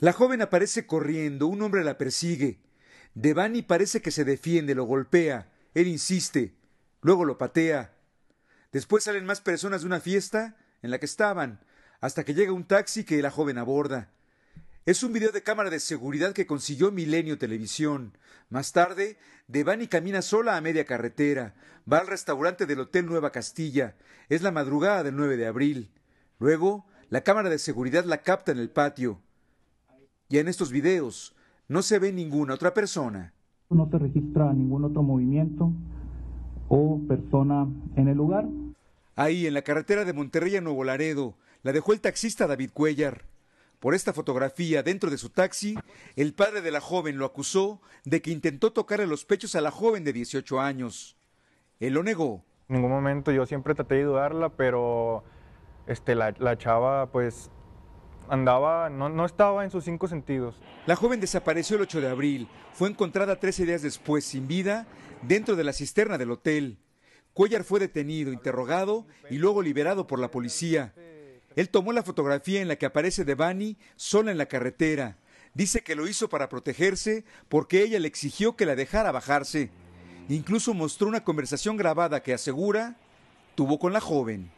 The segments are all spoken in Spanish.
La joven aparece corriendo, un hombre la persigue. Devani parece que se defiende, lo golpea, él insiste, luego lo patea. Después salen más personas de una fiesta en la que estaban, hasta que llega un taxi que la joven aborda. Es un video de cámara de seguridad que consiguió Milenio Televisión. Más tarde, Devani camina sola a media carretera. Va al restaurante del Hotel Nueva Castilla. Es la madrugada del 9 de abril. Luego, la cámara de seguridad la capta en el patio. Y en estos videos no se ve ninguna otra persona. No se registra ningún otro movimiento o persona en el lugar. Ahí, en la carretera de Monterrey a Nuevo Laredo, la dejó el taxista David Cuellar. Por esta fotografía dentro de su taxi, el padre de la joven lo acusó de que intentó tocarle los pechos a la joven de 18 años. Él lo negó. En ningún momento yo siempre traté de ayudarla, pero este, la, la chava pues andaba, no, no estaba en sus cinco sentidos. La joven desapareció el 8 de abril. Fue encontrada 13 días después sin vida dentro de la cisterna del hotel. Cuellar fue detenido, interrogado y luego liberado por la policía. Él tomó la fotografía en la que aparece Devani sola en la carretera. Dice que lo hizo para protegerse porque ella le exigió que la dejara bajarse. Incluso mostró una conversación grabada que asegura tuvo con la joven.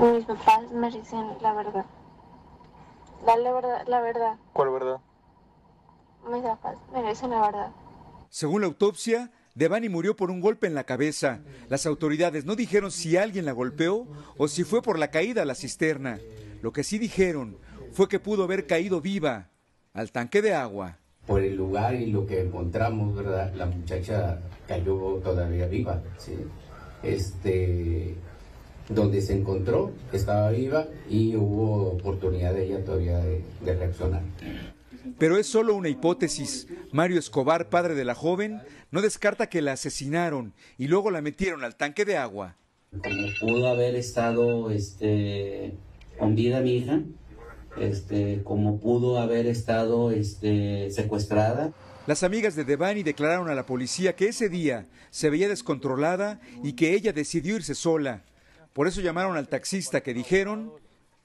Mis papás me dicen la verdad. Dale la verdad, la verdad. ¿Cuál verdad? Mis me merecen la verdad. Según la autopsia, Devani murió por un golpe en la cabeza. Las autoridades no dijeron si alguien la golpeó o si fue por la caída a la cisterna. Lo que sí dijeron fue que pudo haber caído viva al tanque de agua. Por el lugar y lo que encontramos, ¿verdad? La muchacha cayó todavía viva. Este, donde se encontró, estaba viva y hubo oportunidad de ella todavía de, reaccionar. Pero es solo una hipótesis. Mario Escobar, padre de la joven, no descarta que la asesinaron y luego la metieron al tanque de agua. Como pudo haber estado este, con vida mi hija, este, como pudo haber estado este, secuestrada. Las amigas de Devani declararon a la policía que ese día se veía descontrolada y que ella decidió irse sola. Por eso llamaron al taxista que dijeron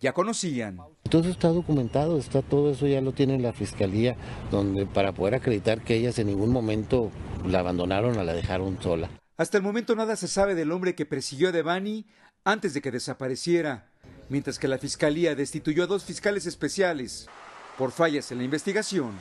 ya conocían. Todo está documentado, está todo eso ya lo tiene la fiscalía, donde para poder acreditar que ellas en ningún momento la abandonaron o la dejaron sola. Hasta el momento nada se sabe del hombre que persiguió a Devani antes de que desapareciera, mientras que la fiscalía destituyó a dos fiscales especiales por fallas en la investigación.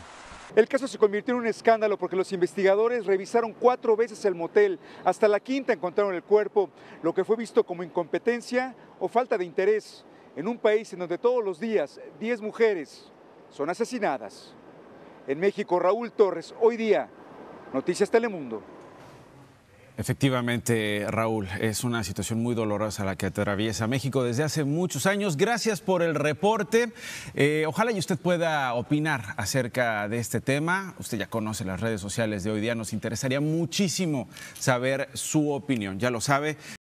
El caso se convirtió en un escándalo porque los investigadores revisaron cuatro veces el motel, hasta la quinta encontraron el cuerpo, lo que fue visto como incompetencia o falta de interés en un país en donde todos los días 10 mujeres son asesinadas. En México, Raúl Torres, hoy día, Noticias Telemundo. Efectivamente, Raúl, es una situación muy dolorosa la que atraviesa México desde hace muchos años. Gracias por el reporte. Eh, ojalá y usted pueda opinar acerca de este tema. Usted ya conoce las redes sociales de hoy día. Nos interesaría muchísimo saber su opinión. Ya lo sabe.